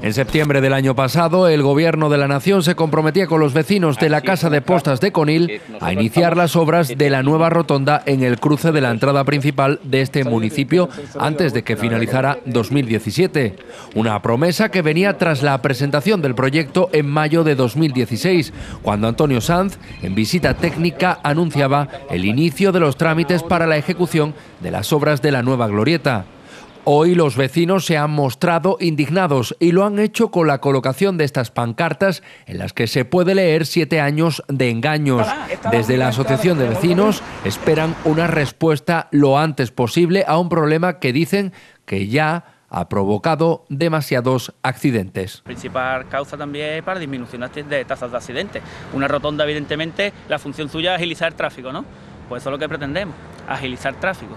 En septiembre del año pasado, el Gobierno de la Nación se comprometía con los vecinos de la Casa de Postas de Conil a iniciar las obras de la nueva rotonda en el cruce de la entrada principal de este municipio antes de que finalizara 2017. Una promesa que venía tras la presentación del proyecto en mayo de 2016, cuando Antonio Sanz, en visita técnica, anunciaba el inicio de los trámites para la ejecución de las obras de la nueva glorieta. Hoy los vecinos se han mostrado indignados y lo han hecho con la colocación de estas pancartas en las que se puede leer siete años de engaños. Desde la Asociación de Vecinos esperan una respuesta lo antes posible a un problema que dicen que ya ha provocado demasiados accidentes. La principal causa también es para disminución de tasas de accidentes. Una rotonda, evidentemente, la función suya es agilizar tráfico, ¿no? Pues eso es lo que pretendemos, agilizar tráfico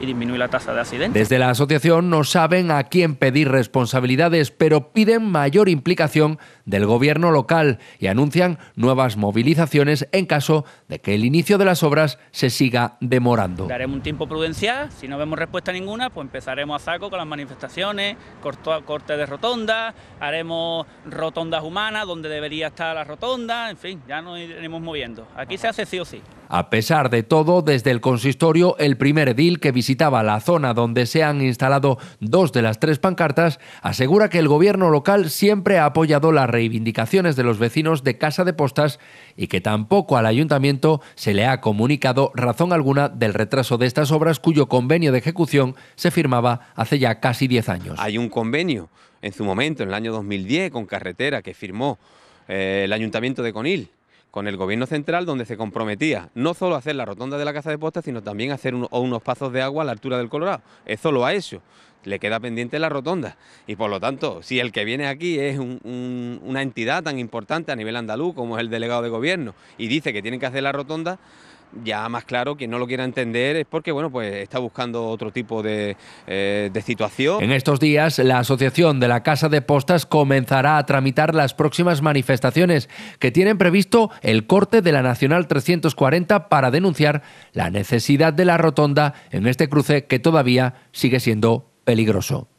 y disminuir la tasa de accidentes. Desde la asociación no saben a quién pedir responsabilidades, pero piden mayor implicación del gobierno local y anuncian nuevas movilizaciones en caso de que el inicio de las obras se siga demorando. Daremos un tiempo prudencial, si no vemos respuesta ninguna, pues empezaremos a saco con las manifestaciones, corte de rotonda, haremos rotondas humanas donde debería estar la rotonda, en fin, ya nos iremos moviendo. Aquí se hace sí o sí. A pesar de todo, desde el consistorio, el primer edil que visitaba la zona donde se han instalado dos de las tres pancartas asegura que el gobierno local siempre ha apoyado las reivindicaciones de los vecinos de Casa de Postas y que tampoco al ayuntamiento se le ha comunicado razón alguna del retraso de estas obras cuyo convenio de ejecución se firmaba hace ya casi diez años. Hay un convenio en su momento, en el año 2010, con carretera que firmó eh, el ayuntamiento de Conil con el gobierno central donde se comprometía no solo a hacer la rotonda de la Casa de Postas... sino también a hacer unos pasos de agua a la altura del Colorado. Eso lo ha hecho. Le queda pendiente la rotonda. Y por lo tanto, si el que viene aquí es un, una entidad tan importante a nivel andaluz como es el delegado de gobierno y dice que tienen que hacer la rotonda, ya más claro, quien no lo quiera entender es porque bueno, pues está buscando otro tipo de, eh, de, situación. En estos días, la Asociación de la Casa de Postas comenzará a tramitar las próximas manifestaciones que tienen previsto el corte de la Nacional 340 para denunciar la necesidad de la rotonda en este cruce que todavía sigue siendo peligroso.